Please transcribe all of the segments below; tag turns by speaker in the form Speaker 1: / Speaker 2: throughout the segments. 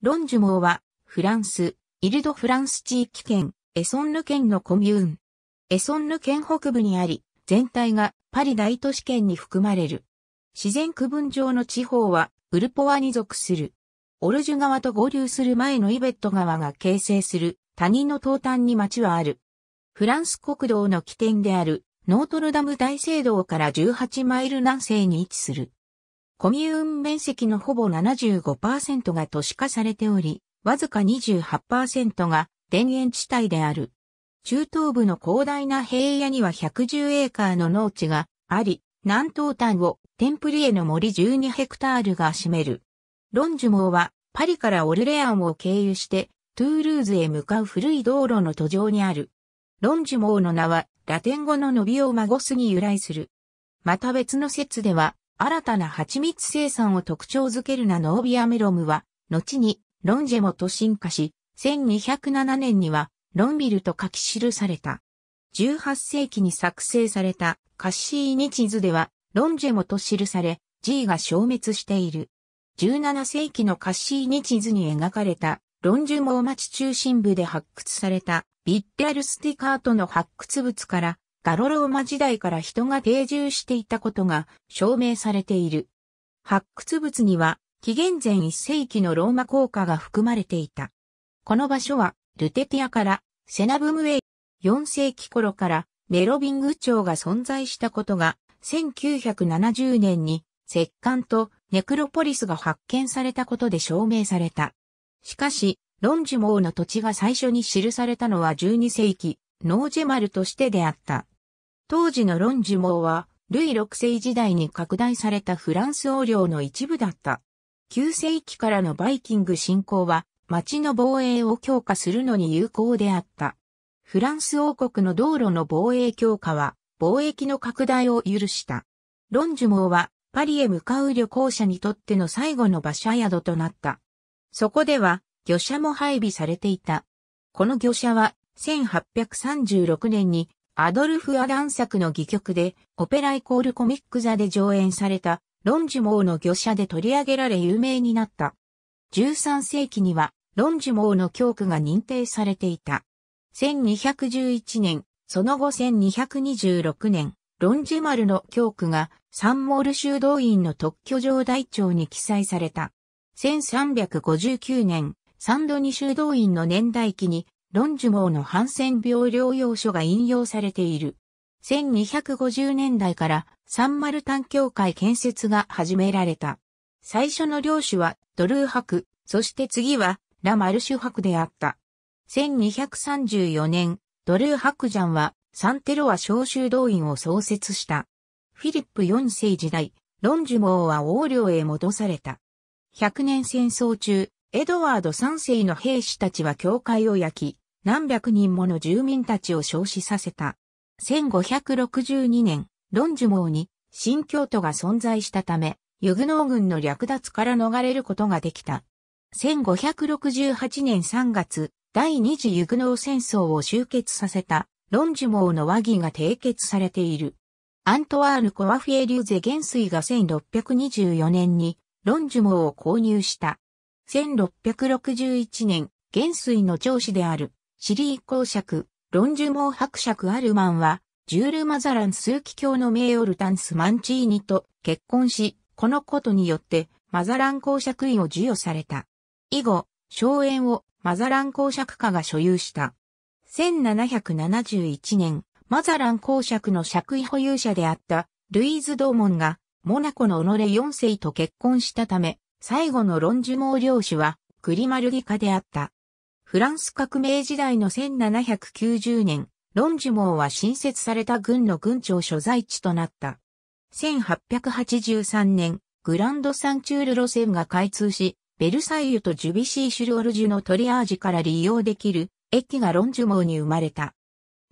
Speaker 1: ロンジュモーは、フランス、イルドフランス地域圏、エソンヌ県のコミューン。エソンヌ県北部にあり、全体がパリ大都市圏に含まれる。自然区分上の地方は、ウルポワに属する。オルジュ川と合流する前のイベット川が形成する谷の東端に町はある。フランス国道の起点であるノートルダム大聖堂から18マイル南西に位置する。コミューン面積のほぼ75%が都市化されており、わずか28%が田園地帯である。中東部の広大な平野には110エーカーの農地があり、南東端をテンプリエの森12ヘクタールが占める。ロンジュモーはパリからオルレアンを経由してトゥールーズへ向かう古い道路の途上にある。ロンジュモーの名はラテン語の伸びを孫すに由来する。また別の説では新たな蜂蜜生産を特徴づけるナノービアメロムは、後にロンジェモと進化し、1207年にはロンビルと書き記された。18世紀に作成されたカッシーニ地図ではロンジェモと記され、G が消滅している。17世紀のカッシーニ地図に描かれたロンジュモー町中心部で発掘されたビッテアルスティカートの発掘物からガロローマ時代から人が定住していたことが証明されている。発掘物には紀元前1世紀のローマ効果が含まれていた。この場所はルテティアからセナブムウェイ4世紀頃からメロビング朝が存在したことが1970年に石棺とネクロポリスが発見されたことで証明された。しかし、ロンジュモーの土地が最初に記されたのは12世紀、ノージェマルとして出会った。当時のロンジュモーは、ルイ6世時代に拡大されたフランス王領の一部だった。9世紀からのバイキング侵攻は、町の防衛を強化するのに有効であった。フランス王国の道路の防衛強化は、貿易の拡大を許した。ロンジュモーは、パリへ向かう旅行者にとっての最後の馬車宿となった。そこでは、魚車も配備されていた。この魚車は1836年にアドルフ・アダン作の戯曲でオペライコールコミック座で上演されたロンジュモーの御車で取り上げられ有名になった。13世紀にはロンジュモーの教区が認定されていた。1211年、その後1226年、ロンジュマルの教区がサンモール修道院の特許状台帳に記載された。1359年、サンドニ修道院の年代記にロンジュモーのハンセン病療養所が引用されている。1250年代からサンマルタン教会建設が始められた。最初の領主はドルーク、そして次はラマルシュクであった。1234年、ドルークジャンはサンテロア召集動員を創設した。フィリップ4世時代、ロンジュモーは王領へ戻された。100年戦争中、エドワード三世の兵士たちは教会を焼き、何百人もの住民たちを焼死させた。1562年、ロンジュモーに新教徒が存在したため、ユグノー軍の略奪から逃れることができた。1568年3月、第二次ユグノー戦争を終結させた、ロンジュモーの和議が締結されている。アントワーヌ・コワフィエ・リューゼ元帥が1624年に、ロンジュモーを購入した。1661年、元帥の長子である、シリー公爵、ロンジュモー伯爵アルマンは、ジュール・マザラン枢機卿の名オルタンス・マンチーニと結婚し、このことによって、マザラン公爵位を授与された。以後、荘園をマザラン公爵家が所有した。1771年、マザラン公爵の爵位保有者であったルイーズ・ドーモンが、モナコの己4世と結婚したため、最後の論モ毛領主は、グリマルギカであった。フランス革命時代の1790年、ロンジュモーは新設された軍の軍庁所在地となった。1883年、グランドサンチュール路線が開通し、ベルサイユとジュビシー・シュロールジュのトリアージから利用できる駅がロンジュモーに生まれた。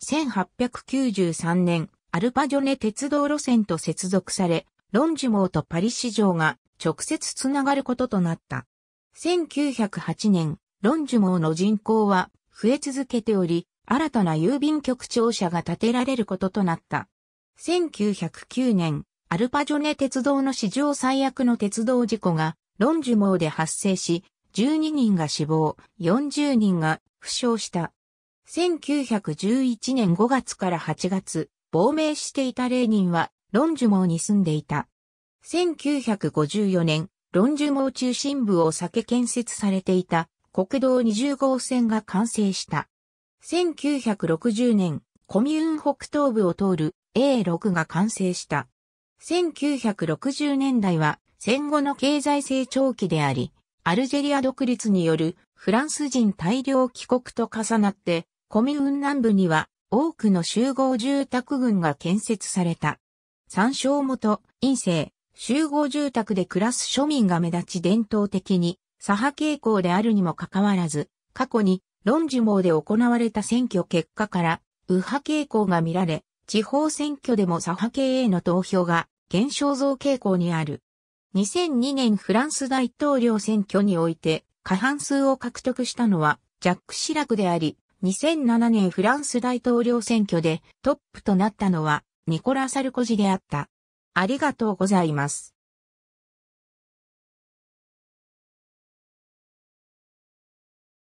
Speaker 1: 1893年、アルパジョネ鉄道路線と接続され、ロンジュモーとパリ市場が直接つながることとなった。1908年、ロンジュモウの人口は増え続けており、新たな郵便局庁舎が建てられることとなった。1909年、アルパジョネ鉄道の史上最悪の鉄道事故がロンジュモウで発生し、12人が死亡、40人が負傷した。1911年5月から8月、亡命していたレーニンはロンジュモウに住んでいた。1954年、ロンジュ号中心部を避け建設されていた国道20号線が完成した。1960年、コミューン北東部を通る A6 が完成した。1960年代は戦後の経済成長期であり、アルジェリア独立によるフランス人大量帰国と重なって、コミューン南部には多くの集合住宅群が建設された。参照元、陰性、集合住宅で暮らす庶民が目立ち伝統的に左派傾向であるにもかかわらず、過去に論事網で行われた選挙結果から右派傾向が見られ、地方選挙でも左派系への投票が減少増傾向にある。2002年フランス大統領選挙において過半数を獲得したのはジャック・シラクであり、2007年フランス大統領選挙でトップとなったのはニコラ・サルコジであった。ありがとうございます。